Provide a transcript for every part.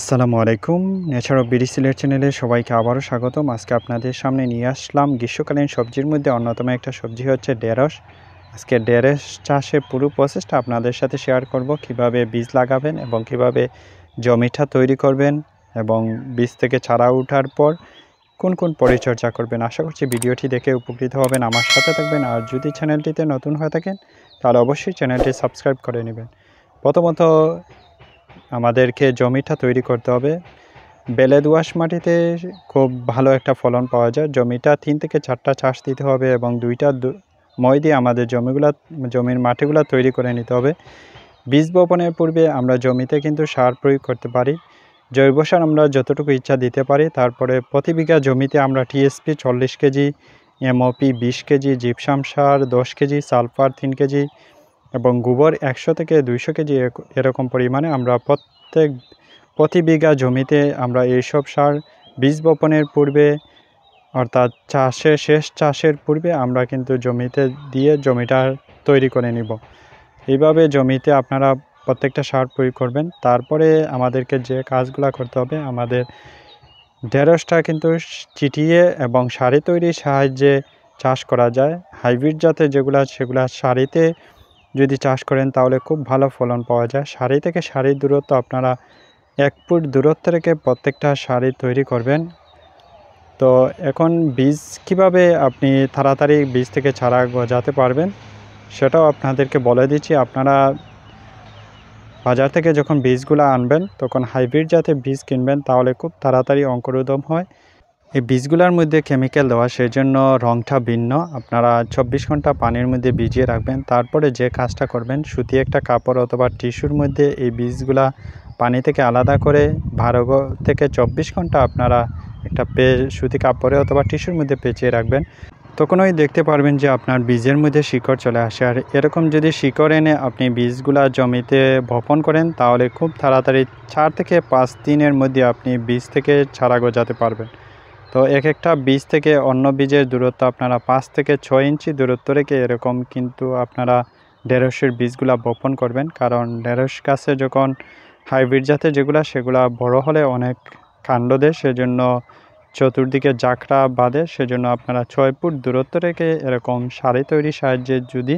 আসসালামু আলাইকুম এছাড়াও অফ বিডি সিলেট চ্যানেলে সবাইকে আবারও স্বাগতম আজকে আপনাদের সামনে নিয়ে আসলাম গ্রীষ্মকালীন সবজির মধ্যে অন্যতম একটা সবজি হচ্ছে ডেরস আজকে ডেরস চাষের পুরো প্রসেসটা আপনাদের সাথে শেয়ার করব কিভাবে বীজ লাগাবেন এবং কিভাবে জমিটা তৈরি করবেন এবং বীজ থেকে ছাড়া ওঠার পর কোন কোন পরিচর্যা করবেন আশা করছি ভিডিওটি দেখে উপকৃত হবেন আমার সাথে থাকবেন আর যদি চ্যানেলটিতে নতুন হয়ে থাকেন তাহলে অবশ্যই চ্যানেলটি সাবস্ক্রাইব করে নেবেন প্রথমত আমাদেরকে জমিটা তৈরি করতে হবে বেলে দোয়াশ মাটিতে খুব ভালো একটা ফলন পাওয়া যায় জমিটা তিন থেকে চারটা চাষ দিতে হবে এবং দুইটা মই দিয়ে আমাদের জমিগুলা জমির মাটিগুলা তৈরি করে নিতে হবে বীজ বপনের পূর্বে আমরা জমিতে কিন্তু সার প্রয়োগ করতে পারি জৈব সার আমরা যতটুকু ইচ্ছা দিতে পারি তারপরে প্রতি বিঘা জমিতে আমরা টিএসপি চল্লিশ কেজি এমওপি বিশ কেজি জিপসাম সার দশ কেজি সালফার তিন কেজি এবং গোবর একশো থেকে দুইশো কেজি এরকম পরিমাণে আমরা প্রত্যেক প্রতি বিঘা জমিতে আমরা এইসব সার বীজ বপনের পূর্বে অর্থাৎ চাষে শেষ চাষের পূর্বে আমরা কিন্তু জমিতে দিয়ে জমিটা তৈরি করে নিব এইভাবে জমিতে আপনারা প্রত্যেকটা সার প্রয়োগ করবেন তারপরে আমাদেরকে যে কাজগুলো করতে হবে আমাদের ঢেঁড়সটা কিন্তু চিটিয়ে এবং সারি তৈরির সাহায্যে চাষ করা যায় হাইব্রিড জাতের যেগুলো সেগুলো সারিতে যদি চাষ করেন তাহলে খুব ভালো ফলন পাওয়া যায় সারি থেকে সারি দূরত্ব আপনারা এক ফুট দূরত্ব রেখে প্রত্যেকটা সারি তৈরি করবেন তো এখন বীজ কিভাবে আপনি তাড়াতাড়ি বীজ থেকে ছাড়া গজাতে পারবেন সেটাও আপনাদেরকে বলে দিচ্ছি আপনারা বাজার থেকে যখন বীজগুলো আনবেন তখন হাইব্রিড জাতের বীজ কিনবেন তাহলে খুব তাড়াতাড়ি অঙ্কুরোদম হয় এই বীজগুলোর মধ্যে কেমিক্যাল দেওয়া সেই জন্য রঙটা ভিন্ন আপনারা চব্বিশ ঘন্টা পানির মধ্যে ভিজিয়ে রাখবেন তারপরে যে কাজটা করবেন সুতি একটা কাপড় অথবা টিস্যুর মধ্যে এই বীজগুলা পানি থেকে আলাদা করে ভারো থেকে চব্বিশ ঘন্টা আপনারা একটা পে সুতি কাপড়ে অথবা টিস্যুর মধ্যে পেঁচিয়ে রাখবেন তখনই দেখতে পারবেন যে আপনার বীজের মধ্যে শিকড় চলে আসে আর এরকম যদি শিকড় এনে আপনি বীজগুলা জমিতে বপন করেন তাহলে খুব তাড়াতাড়ি চার থেকে পাঁচ দিনের মধ্যে আপনি বীজ থেকে ছাড়া গজাতে পারবেন তো এক একটা বীজ থেকে অন্য বীজের দূরত্ব আপনারা পাঁচ থেকে ছয় ইঞ্চি দূরত্ব রেখে এরকম কিন্তু আপনারা ঢেঁড়সের বীজগুলা বপন করবেন কারণ ঢেঁড়স গাছে যখন হাইব্রিড জাতে যেগুলা সেগুলা বড় হলে অনেক কাণ্ড দেয় সেজন্য চতুর্দিকে জাকড়া বাঁধে সেজন্য আপনারা ছয় ফুট দূরত্ব রেখে এরকম সারি তৈরির সাহায্যে যদি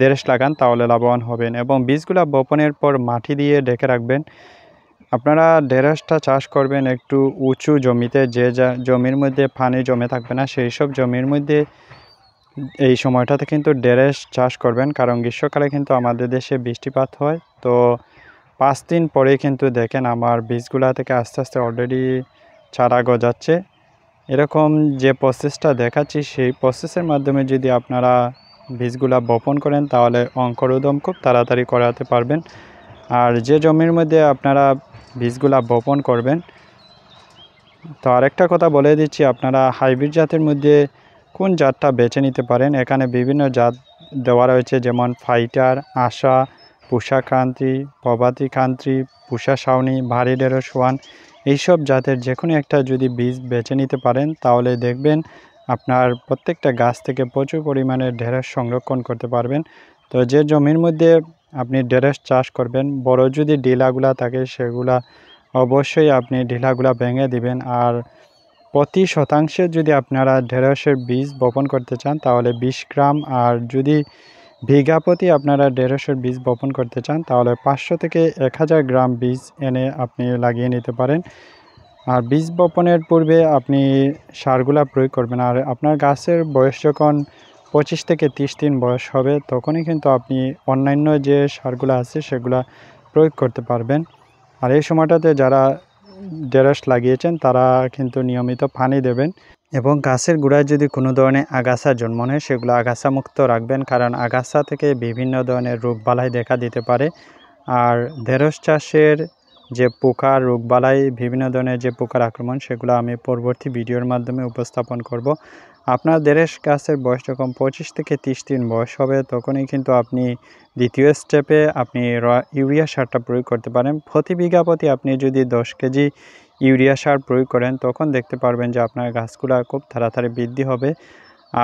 দেরেস লাগান তাহলে লাভবান হবেন এবং বীজগুলা বপনের পর মাটি দিয়ে ঢেকে রাখবেন আপনারা ঢেঁড়সটা চাষ করবেন একটু উঁচু জমিতে যে যা জমির মধ্যে পানি জমে থাকবে না সেই সব জমির মধ্যে এই সময়টাতে কিন্তু ডেরেস চাষ করবেন কারণ গ্রীষ্মকালে কিন্তু আমাদের দেশে বৃষ্টিপাত হয় তো পাঁচ দিন পরে কিন্তু দেখেন আমার বীজগুলা থেকে আস্তে আস্তে অলরেডি চারা গজাচ্ছে এরকম যে প্রসেসটা দেখাচ্ছি সেই প্রসেসের মাধ্যমে যদি আপনারা বীজগুলা বপন করেন তাহলে অঙ্করোদম খুব তাড়াতাড়ি করাতে পারবেন আর যে জমির মধ্যে আপনারা বীজগুলা বপন করবেন তো আরেকটা কথা বলে দিচ্ছি আপনারা হাইব্রিড জাতের মধ্যে কোন জাতটা বেছে নিতে পারেন এখানে বিভিন্ন জাত দেওয়া রয়েছে যেমন ফাইটার আশা পুষা ক্রান্তি প্রভাতি ক্রান্তি পুষা সাউনি ভারী ডেরস এইসব জাতের যে কোনো একটা যদি বীজ বেছে নিতে পারেন তাহলে দেখবেন আপনার প্রত্যেকটা গাছ থেকে প্রচুর পরিমাণে ঢেঁড়স সংরক্ষণ করতে পারবেন তো যে জমির মধ্যে আপনি ডেরেস চাষ করবেন বড় যদি ডিলাগুলা থাকে সেগুলা অবশ্যই আপনি ঢিলাগুলা ভেঙে দিবেন আর প্রতি শতাংশে যদি আপনারা ঢেঁড়সের বীজ বপন করতে চান তাহলে ২০ গ্রাম আর যদি বিঘা প্রতি আপনারা ঢেঁড়সের বীজ বপন করতে চান তাহলে পাঁচশো থেকে এক গ্রাম বীজ এনে আপনি লাগিয়ে নিতে পারেন আর বীজ বপনের পূর্বে আপনি সারগুলা প্রয়োগ করবেন আর আপনার গাছের বয়স যখন পঁচিশ থেকে তিরিশ দিন বয়স হবে তখনই কিন্তু আপনি অন্যান্য যে সারগুলো আছে সেগুলো প্রয়োগ করতে পারবেন আর এই সময়টাতে যারা ঢেঁড়স লাগিয়েছেন তারা কিন্তু নিয়মিত পানি দেবেন এবং গাছের গুঁড়ায় যদি কোনো ধরনের আগাছা জন্ম নেয় সেগুলো আগাছামুক্ত রাখবেন কারণ আগাছা থেকে বিভিন্ন ধরনের রোগবালাই দেখা দিতে পারে আর ঢেঁড়স চাষের যে পোকা রোগবালাই বিভিন্ন ধরনের যে পোকার আক্রমণ সেগুলো আমি পরবর্তী ভিডিওর মাধ্যমে উপস্থাপন করব। আপনার গাছের বয়স যখন পঁচিশ থেকে তিরিশ দিন বয়স হবে তখনই কিন্তু আপনি দ্বিতীয় স্টেপে আপনি ইউরিয়া সারটা প্রয়োগ করতে পারেন প্রতি বিঘা প্রতি আপনি যদি দশ কেজি ইউরিয়া সার প্রয়োগ করেন তখন দেখতে পারবেন যে আপনার গাছগুলো খুব তাড়াতাড়ি বৃদ্ধি হবে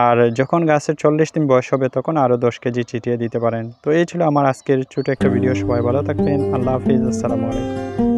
আর যখন গাছের চল্লিশ দিন বয়স হবে তখন আরও দশ কেজি চিটিয়ে দিতে পারেন তো এই ছিল আমার আজকের ছোটো একটা ভিডিও সবাই ভালো থাকবেন আল্লাহ হাফিজ আসসালামু আলাইকুম